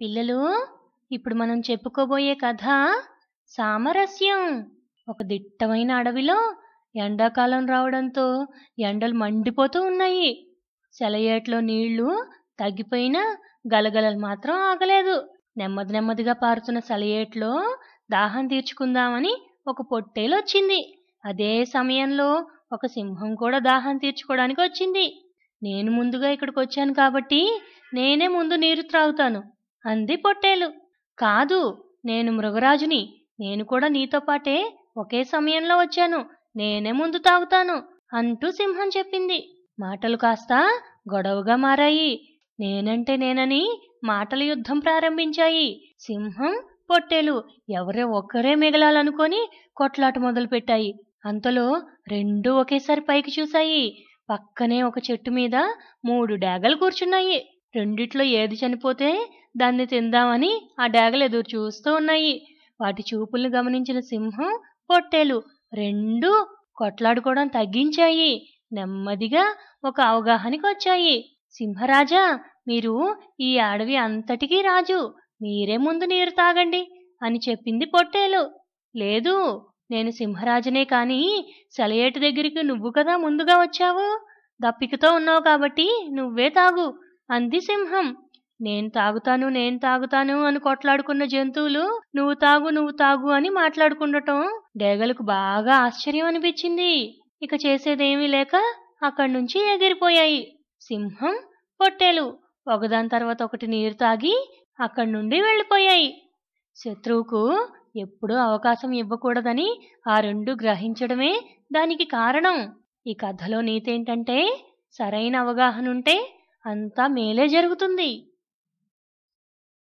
పిల్లలు ఇప్పుడు మనం చెప్పుకోబోయే కథ సామరస్యం ఒక దిట్టమైన అడవిలో ఎండాకాలం రావడంతో ఎండలు మండిపోతూ ఉన్నాయి సెలయేట్లో నీళ్లు తగ్గిపోయినా గలగలలు మాత్రం ఆగలేదు నెమ్మది నెమ్మదిగా పారుతున్న సెలయేట్లో దాహం తీర్చుకుందామని ఒక పొట్టేలు వచ్చింది అదే సమయంలో ఒక సింహం కూడా దాహం తీర్చుకోవడానికి వచ్చింది నేను ముందుగా ఇక్కడికి వచ్చాను కాబట్టి నేనే ముందు నీరు త్రాగుతాను అంది పొట్టేలు కాదు నేను మృగరాజుని నేను కూడా నీతో పాటే ఒకే సమయంలో వచ్చాను నేనే ముందు తాగుతాను అంటూ సింహం చెప్పింది మాటలు కాస్త గొడవగా మారాయి నేనంటే నేనని మాటల యుద్ధం ప్రారంభించాయి సింహం పొట్టేలు ఎవరే ఒక్కరే మిగలాలనుకొని కొట్లాట మొదలుపెట్టాయి అంతలో రెండూ ఒకేసారి పైకి చూశాయి పక్కనే ఒక చెట్టు మీద మూడు డాగలు కూర్చున్నాయి రెండిట్లో ఏది చనిపోతే దాన్ని తిందామని ఆ డాగలు ఎదురు చూస్తూ ఉన్నాయి వాటి చూపుల్ని గమనించిన సింహం పొట్టేలు రెండు కొట్లాడుకోవడం తగ్గించాయి నెమ్మదిగా ఒక అవగాహనకి వచ్చాయి సింహరాజా మీరు ఈ అడవి అంతటికీ రాజు మీరే ముందు నీరు తాగండి అని చెప్పింది పొట్టేలు లేదు నేను సింహరాజునే కాని సెలయేటి దగ్గరికి నువ్వు కదా ముందుగా వచ్చావు దప్పికతో ఉన్నావు కాబట్టి నువ్వే తాగు అంది సింహం నేను తాగుతాను నేను తాగుతాను అని కొట్లాడుకున్న జంతువులు నువ్వు తాగు నువ్వు తాగు అని మాట్లాడుకుండటం డేగలకు బాగా ఆశ్చర్యం అనిపించింది ఇక చేసేదేమీ లేక అక్కడి నుంచి ఎగిరిపోయాయి సింహం పొట్టేలు ఒకదాని తర్వాత ఒకటి నీరు తాగి అక్కడి నుండి వెళ్ళిపోయాయి శత్రువుకు ఎప్పుడూ అవకాశం ఇవ్వకూడదని ఆ రెండు గ్రహించడమే దానికి కారణం ఈ కథలో నీతేంటంటే సరైన అవగాహన ఉంటే అంతా మేలే జరుగుతుంది